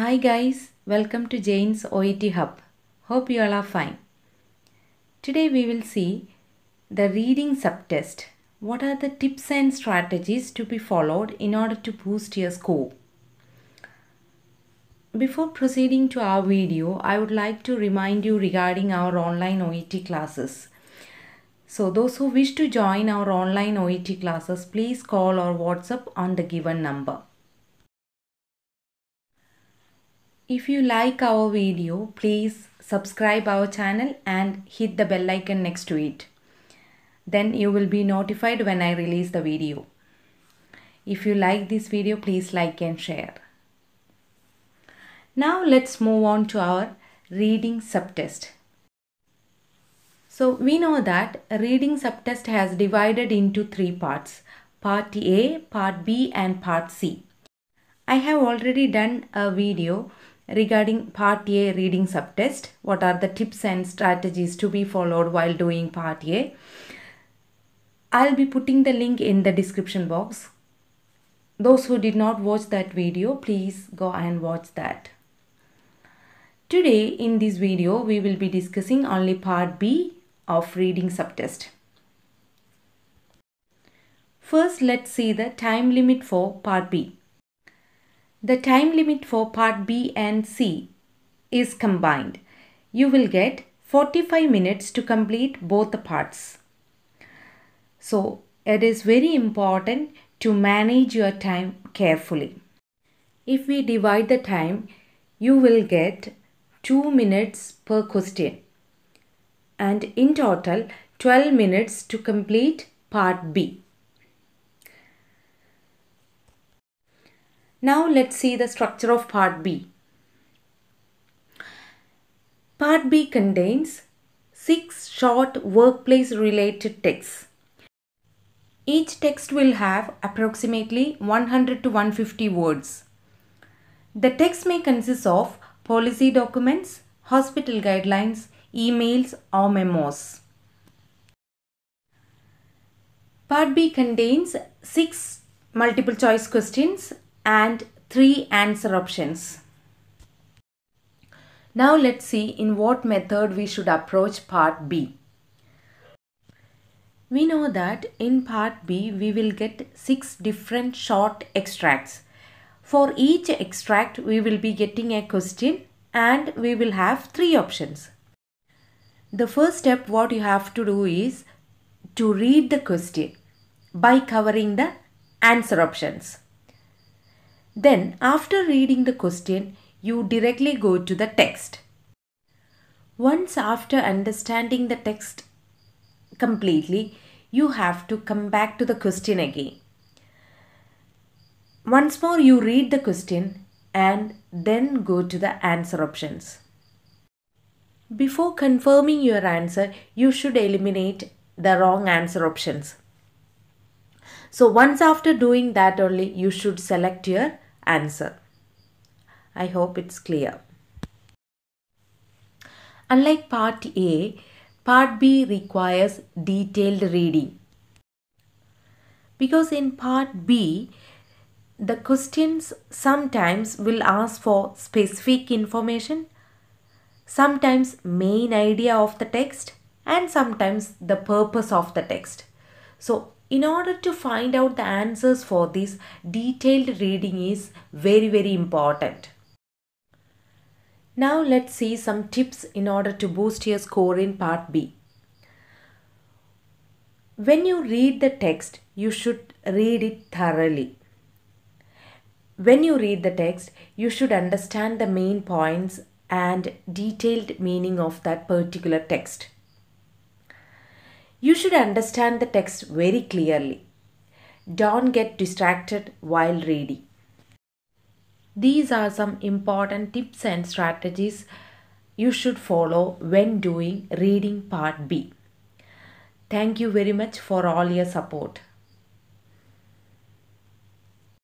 Hi guys, welcome to Jane's OET Hub. Hope you all are fine. Today we will see the reading subtest. What are the tips and strategies to be followed in order to boost your score? Before proceeding to our video, I would like to remind you regarding our online OET classes. So those who wish to join our online OET classes, please call or WhatsApp on the given number. If you like our video, please subscribe our channel and hit the bell icon next to it. Then you will be notified when I release the video. If you like this video, please like and share. Now let's move on to our reading subtest. So we know that reading subtest has divided into three parts, part A, part B and part C. I have already done a video regarding part A reading subtest, what are the tips and strategies to be followed while doing part A. I'll be putting the link in the description box. Those who did not watch that video, please go and watch that. Today in this video, we will be discussing only part B of reading subtest. First, let's see the time limit for part B. The time limit for part B and C is combined. You will get 45 minutes to complete both the parts. So, it is very important to manage your time carefully. If we divide the time, you will get 2 minutes per question and in total 12 minutes to complete part B. Now let's see the structure of part B. Part B contains 6 short workplace related texts. Each text will have approximately 100 to 150 words. The text may consist of policy documents, hospital guidelines, emails or memos. Part B contains 6 multiple choice questions and 3 answer options. Now let's see in what method we should approach part B. We know that in part B we will get 6 different short extracts. For each extract we will be getting a question and we will have 3 options. The first step what you have to do is to read the question by covering the answer options. Then after reading the question, you directly go to the text. Once after understanding the text completely, you have to come back to the question again. Once more you read the question and then go to the answer options. Before confirming your answer, you should eliminate the wrong answer options. So once after doing that only, you should select your answer. I hope it's clear. Unlike part A, part B requires detailed reading. Because in part B, the questions sometimes will ask for specific information sometimes main idea of the text and sometimes the purpose of the text. So in order to find out the answers for this detailed reading is very very important. Now let's see some tips in order to boost your score in part B. When you read the text, you should read it thoroughly. When you read the text, you should understand the main points and detailed meaning of that particular text. You should understand the text very clearly. Don't get distracted while reading. These are some important tips and strategies you should follow when doing reading part B. Thank you very much for all your support.